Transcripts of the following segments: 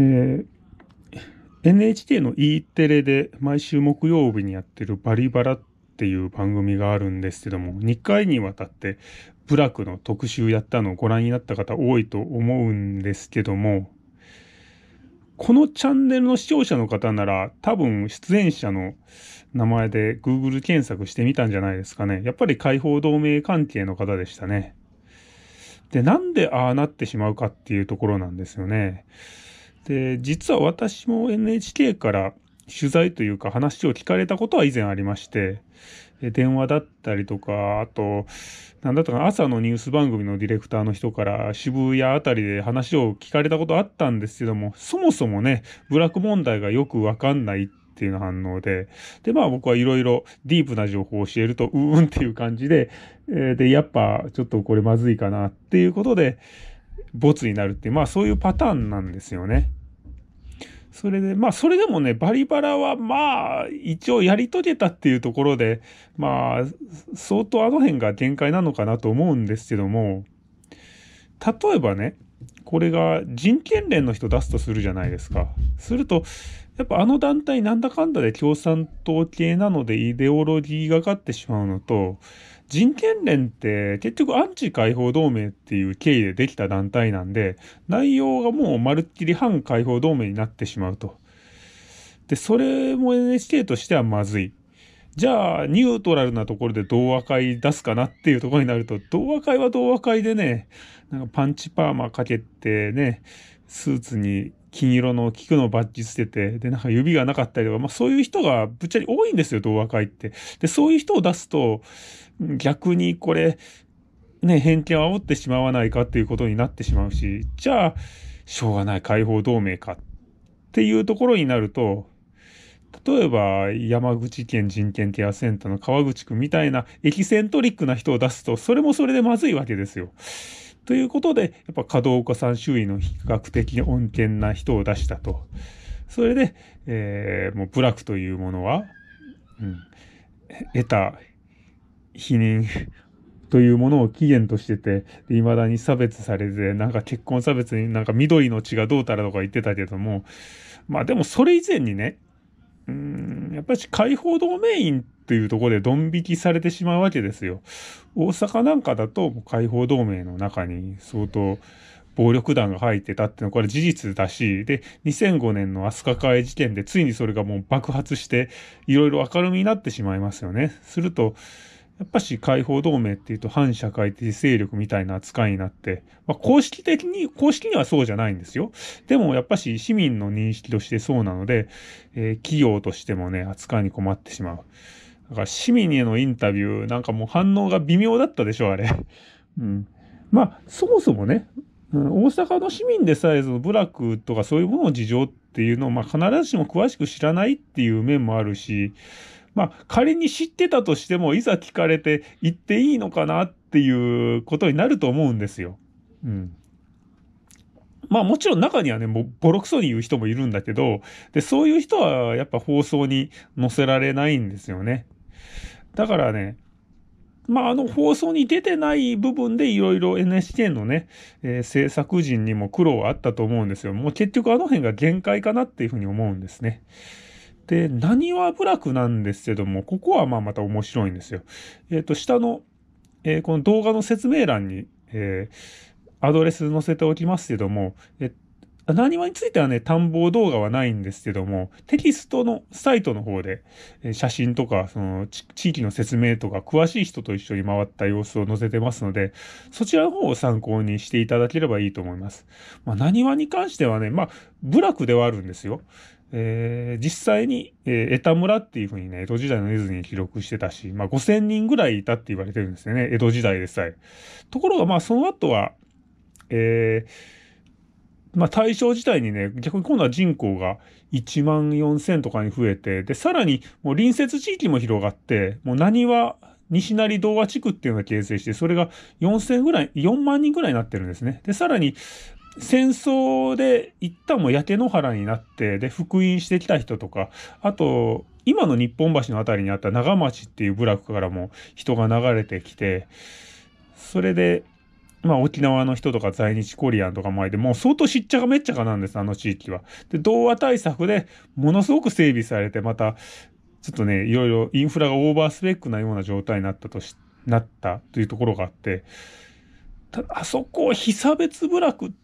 えー、NHK の E テレで毎週木曜日にやってるバリバラっていう番組があるんですけども、2回にわたって部落の特集やったのをご覧になった方多いと思うんですけども、このチャンネルの視聴者の方なら多分出演者の名前で Google 検索してみたんじゃないですかね。やっぱり解放同盟関係の方でしたね。で、なんでああなってしまうかっていうところなんですよね。で、実は私も NHK から取材というか話を聞かれたことは以前ありまして、電話だったりとか、あと、なんだったかな、朝のニュース番組のディレクターの人から渋谷あたりで話を聞かれたことあったんですけども、そもそもね、ブラック問題がよくわかんないっていう反応で、で、まあ僕はいろいろディープな情報を教えると、うーんっていう感じで、えで、やっぱちょっとこれまずいかなっていうことで、ボツになるっていう、まあそういうパターンなんですよね。それで、まあ、それでもね、バリバラは、まあ、一応やり遂げたっていうところで、まあ、相当あの辺が限界なのかなと思うんですけども、例えばね、これが人権連の人出すとするじゃないですか。すると、やっぱあの団体なんだかんだで共産党系なのでイデオロギーがかってしまうのと、人権連って結局アンチ解放同盟っていう経緯でできた団体なんで、内容がもうまるっきり反解放同盟になってしまうと。で、それも NHK としてはまずい。じゃあ、ニュートラルなところで同和会出すかなっていうところになると、同和会は同和会でね、なんかパンチパーマかけてね、スーツに金色の菊のバッジ捨てて、で、なんか指がなかったりとか、まあそういう人がぶっちゃり多いんですよ、同和会って。で、そういう人を出すと、逆にこれ、ね、偏見を煽ってしまわないかっていうことになってしまうし、じゃあ、しょうがない解放同盟かっていうところになると、例えば山口県人権ケアセンターの川口くんみたいなエキセントリックな人を出すと、それもそれでまずいわけですよ。ということで、やっぱ角岡さん周囲の比較的穏健な人を出したと。それで、えー、もう部落というものは、うん、得た否認というものを起源としてて、いまだに差別されて、なんか結婚差別になんか緑の血がどうたらとか言ってたけども、まあでもそれ以前にね、うん、やっぱり解放同盟員っていうところでドン引きされてしまうわけですよ。大阪なんかだと解放同盟の中に相当暴力団が入ってたってのはこれ事実だし、で、2005年の飛鳥会事件でついにそれがもう爆発して、いろいろ明るみになってしまいますよね。すると、やっぱし解放同盟っていうと反社会的勢力みたいな扱いになって、まあ、公式的に、公式にはそうじゃないんですよ。でもやっぱし市民の認識としてそうなので、えー、企業としてもね、扱いに困ってしまう。だから市民へのインタビュー、なんかもう反応が微妙だったでしょ、あれ。うん。まあ、そもそもね、うん、大阪の市民でさえその部落とかそういうものの事情っていうのを、まあ、必ずしも詳しく知らないっていう面もあるし、まあ、仮に知ってたとしても、いざ聞かれて言っていいのかなっていうことになると思うんですよ。うん。まあもちろん中にはね、もうボロクソに言う人もいるんだけど、で、そういう人はやっぱ放送に載せられないんですよね。だからね、まあ、あの放送に出てない部分でいろいろ NHK のね、えー、制作陣にも苦労はあったと思うんですよ。もう結局あの辺が限界かなっていうふうに思うんですね。で、何は部落なんですけども、ここはまあまた面白いんですよ。えっ、ー、と、下の、えー、この動画の説明欄に、えー、アドレス載せておきますけども、え何はについてはね、探訪動画はないんですけども、テキストのサイトの方で、え写真とか、その、地域の説明とか、詳しい人と一緒に回った様子を載せてますので、そちらの方を参考にしていただければいいと思います。まあ、何はに関してはね、まあ、部落ではあるんですよ。えー、実際に、えー、江田村っていうふうにね、江戸時代の絵図に記録してたし、まあ5000人ぐらいいたって言われてるんですよね、江戸時代でさえ。ところがまあその後は、えー、まあ大正時代にね、逆に今度は人口が1万4000とかに増えて、で、さらにもう隣接地域も広がって、もう何は西成童話地区っていうのが形成して、それが4000ぐらい、4万人ぐらいになってるんですね。で、さらに、戦争で一旦も焼け野原になってで復員してきた人とかあと今の日本橋の辺りにあった長町っていう部落からも人が流れてきてそれで、まあ、沖縄の人とか在日コリアンとか前でもう相当しっちゃかめっちゃかなんですあの地域は。で童話対策でものすごく整備されてまたちょっとねいろいろインフラがオーバースペックなような状態になったとしなったというところがあってただあそこ被差別部落って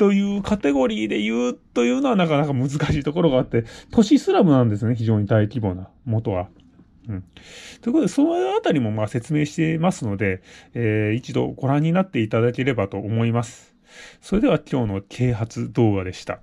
というカテゴリーで言うというのはなかなか難しいところがあって、都市スラムなんですね、非常に大規模な元は。うん。ということで、そのあたりもまあ説明していますので、えー、一度ご覧になっていただければと思います。それでは今日の啓発動画でした。